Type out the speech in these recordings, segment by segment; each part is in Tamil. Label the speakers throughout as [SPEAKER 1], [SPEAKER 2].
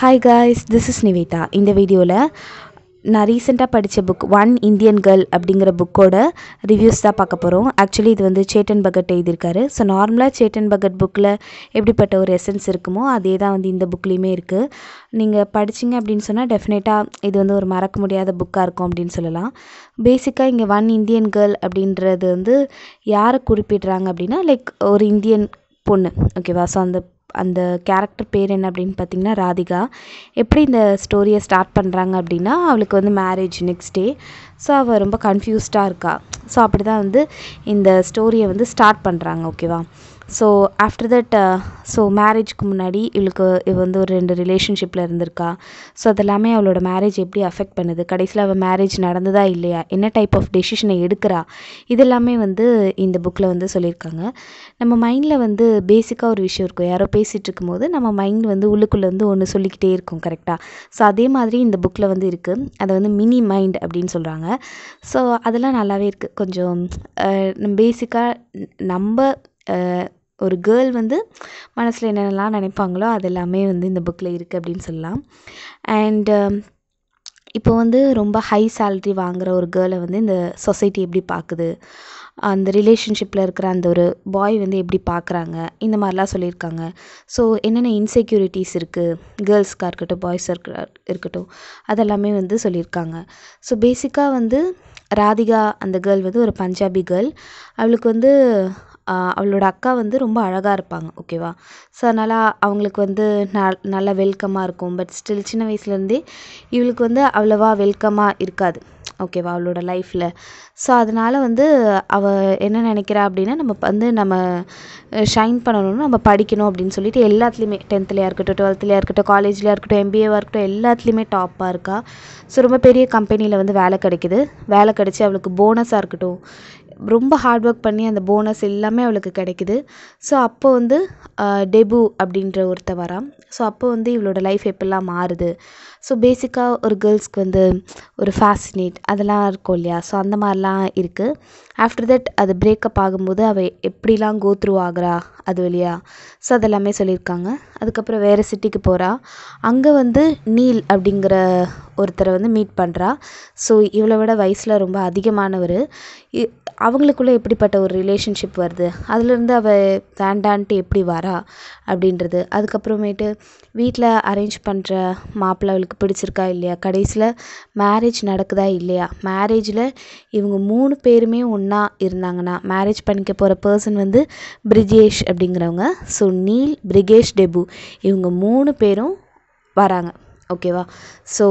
[SPEAKER 1] hi guys this is Nivetha இந்த வீடியோவில் நான் ரீசெண்டாக படித்த புக் ஒன் இந்தியன் கேர்ள் அப்படிங்கிற புக்கோட ரிவ்யூஸ் தான் பார்க்க போகிறோம் ஆக்சுவலி இது வந்து சேட்டன் பகட் எழுதியிருக்காரு ஸோ நார்மலாக சேட்டன் பகட் புக்கில் எப்படிப்பட்ட ஒரு எசன்ஸ் இருக்குமோ அதே தான் வந்து இந்த புக்லேயுமே இருக்குது நீங்கள் படிச்சிங்க அப்படின்னு சொன்னால் டெஃபினட்டாக இது வந்து ஒரு மறக்க முடியாத புக்காக இருக்கும் அப்படின்னு சொல்லலாம் பேசிக்காக இங்கே ஒன் இந்தியன் கேர்ள் அப்படின்றது வந்து யாரை குறிப்பிடுறாங்க அப்படின்னா லைக் ஒரு இந்தியன் பொண்ணு ஓகேவா ஸோ அந்த அந்த கேரக்டர் பேர் என்ன அப்படின்னு பார்த்தீங்கன்னா ராதிகா எப்படி இந்த ஸ்டோரியை ஸ்டார்ட் பண்ணுறாங்க அப்படின்னா அவளுக்கு வந்து மேரேஜ் நெக்ஸ்ட் டே ஸோ அவள் ரொம்ப கன்ஃபியூஸ்டாக இருக்கா ஸோ அப்படி தான் வந்து இந்த ஸ்டோரியை வந்து ஸ்டார்ட் பண்ணுறாங்க ஓகேவா ஸோ ஆஃப்டர் தட் ஸோ மேரேஜ்க்கு முன்னாடி இவளுக்கு இவ வந்து ஒரு ரெண்டு ரிலேஷன்ஷிப்பில் இருந்திருக்கா ஸோ அதெல்லாமே அவளோட மேரேஜ் எப்படி அஃபெக்ட் பண்ணுது கடைசியில் அவள் மேரேஜ் நடந்ததா இல்லையா என்ன டைப் ஆஃப் டெசிஷனை எடுக்கிறா இதெல்லாமே வந்து இந்த புக்கில் வந்து சொல்லியிருக்காங்க நம்ம மைண்டில் வந்து பேசிக்காக ஒரு விஷயம் இருக்கும் யாரோ பேசிகிட்டு இருக்கும்போது நம்ம மைண்ட் வந்து உள்ளுக்குள்ளே வந்து ஒன்று சொல்லிக்கிட்டே இருக்கும் கரெக்டாக ஸோ அதே மாதிரி இந்த புக்கில் வந்து இருக்குது அதை வந்து மினி மைண்ட் அப்படின்னு சொல்கிறாங்க ஸோ அதெல்லாம் நல்லாவே இருக்குது கொஞ்சம் பேசிக்காக நம்ம ஒரு கேர்ள் வந்து மனசில் என்னென்னலாம் நினைப்பாங்களோ அதெல்லாமே வந்து இந்த புக்கில் இருக்குது அப்படின்னு சொல்லலாம் அண்டு இப்போ வந்து ரொம்ப ஹை சேலரி வாங்குகிற ஒரு கேர்ளை வந்து இந்த சொசைட்டி எப்படி பார்க்குது அந்த ரிலேஷன்ஷிப்பில் இருக்கிற அந்த ஒரு பாய் வந்து எப்படி பார்க்குறாங்க இந்த மாதிரிலாம் சொல்லியிருக்காங்க ஸோ என்னென்ன இன்செக்யூரிட்டிஸ் இருக்குது கேர்ள்ஸ்க்காக இருக்கட்டும் பாய்ஸாக இருக்க இருக்கட்டும் அதெல்லாமே வந்து சொல்லியிருக்காங்க ஸோ பேசிக்காக வந்து ராதிகா அந்த கேர்ள் வந்து ஒரு பஞ்சாபி கேர்ள் அவளுக்கு வந்து அவளோட அக்கா வந்து ரொம்ப அழகாக இருப்பாங்க ஓகேவா ஸோ அதனால் அவங்களுக்கு வந்து நல் நல்லா வெல்கமாக இருக்கும் பட் ஸ்டில் சின்ன வயசுலேருந்தே இவளுக்கு வந்து அவ்வளோவா வெல்கமாக இருக்காது ஓகேவா அவளோட லைஃப்பில் ஸோ அதனால் வந்து அவள் என்ன நினைக்கிறா அப்படின்னா நம்ம வந்து நம்ம ஷைன் பண்ணணும்னு நம்ம படிக்கணும் அப்படின்னு சொல்லிட்டு எல்லாத்துலேயுமே டென்த்துலையாக இருக்கட்டும் டுவெல்த்துலையாக இருக்கட்டும் காலேஜ்லையாக இருக்கட்டும் எம்பிஏவாக இருக்கட்டும் எல்லாத்துலேயுமே டாப்பாக இருக்கா ஸோ ரொம்ப பெரிய கம்பெனியில் வந்து வேலை கிடைக்கிது வேலை கிடச்சி அவளுக்கு போனஸாக இருக்கட்டும் ரொம்ப ஹார்ட் ஒர்க் பண்ணி அந்த போனஸ் எல்லாமே அவளுக்கு கிடைக்கிது ஸோ அப்போ வந்து டெபு அப்படின்ற ஒருத்தன் வரான் ஸோ அப்போ வந்து இவளோட லைஃப் எப்படிலாம் மாறுது ஸோ பேசிக்காக ஒரு கேர்ள்ஸ்க்கு வந்து ஒரு ஃபேசினேட் அதெல்லாம் இருக்கும் இல்லையா ஸோ அந்த மாதிரிலாம் இருக்குது ஆஃப்டர் தட் அது பிரேக்கப் ஆகும்போது அவள் எப்படிலாம் கோ த்ரூ ஆகுறா அது வழியா ஸோ அதெல்லாமே சொல்லியிருக்காங்க அதுக்கப்புறம் வேறு சிட்டிக்கு போகிறா அங்கே வந்து நீல் அப்படிங்கிற ஒருத்தரை வந்து மீட் பண்ணுறா ஸோ இவளை விட வயசில் ரொம்ப அதிகமானவர் அவங்களுக்குள்ளே எப்படிப்பட்ட ஒரு ரிலேஷன்ஷிப் வருது அதுலேருந்து அவள் வேண்டான்ட்டு எப்படி வரா அப்படின்றது அதுக்கப்புறமேட்டு வீட்டில் அரேஞ்ச் பண்ணுற மாப்பிள்ளை அவங்களுக்கு பிடிச்சிருக்கா இல்லையா கடைசியில் மேரேஜ் நடக்குதா இல்லையா மேரேஜில் இவங்க மூணு பேருமே ஒன்றா இருந்தாங்கன்னா மேரேஜ் பண்ணிக்க போகிற பர்சன் வந்து பிரிஜேஷ் அப்படிங்கிறவங்க ஸோ நீல் பிரிகேஷ் டெபு இவங்க மூணு பேரும் வராங்க ஓகேவா ஸோ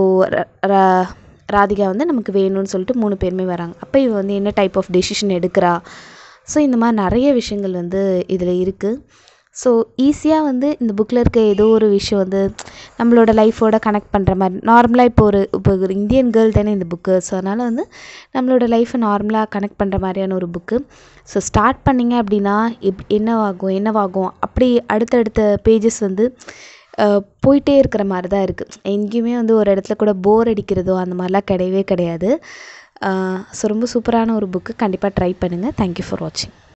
[SPEAKER 1] ராதிகா வந்து நமக்கு வேணும்னு சொல்லிட்டு மூணு பேருமே வராங்க அப்போ இவன் வந்து என்ன டைப் ஆஃப் டெசிஷன் எடுக்கிறா ஸோ இந்த மாதிரி நிறைய விஷயங்கள் வந்து இதில் இருக்குது ஸோ ஈஸியாக வந்து இந்த புக்கில் இருக்க ஏதோ ஒரு விஷயம் வந்து நம்மளோட லைஃபோட கனெக்ட் பண்ணுற மாதிரி நார்மலாக இப்போ ஒரு இப்போ ஒரு இந்தியன் கேர்ள் தானே இந்த புக்கு ஸோ அதனால் வந்து நம்மளோட லைஃப்பை நார்மலாக கனெக்ட் பண்ணுற மாதிரியான ஒரு புக்கு ஸோ ஸ்டார்ட் பண்ணிங்க அப்படின்னா எப் என்னவாகும் என்னவாகும் அப்படி அடுத்தடுத்த பேஜஸ் வந்து போயிட்டே இருக்கிற மாதிரி தான் இருக்குது எங்கேயுமே வந்து ஒரு இடத்துல கூட போர் அடிக்கிறதோ அந்த மாதிரிலாம் கிடையவே கிடையாது ஸோ ரொம்ப சூப்பரான ஒரு புக்கு கண்டிப்பாக ட்ரை பண்ணுங்கள் தேங்க்யூ ஃபார் வாட்சிங்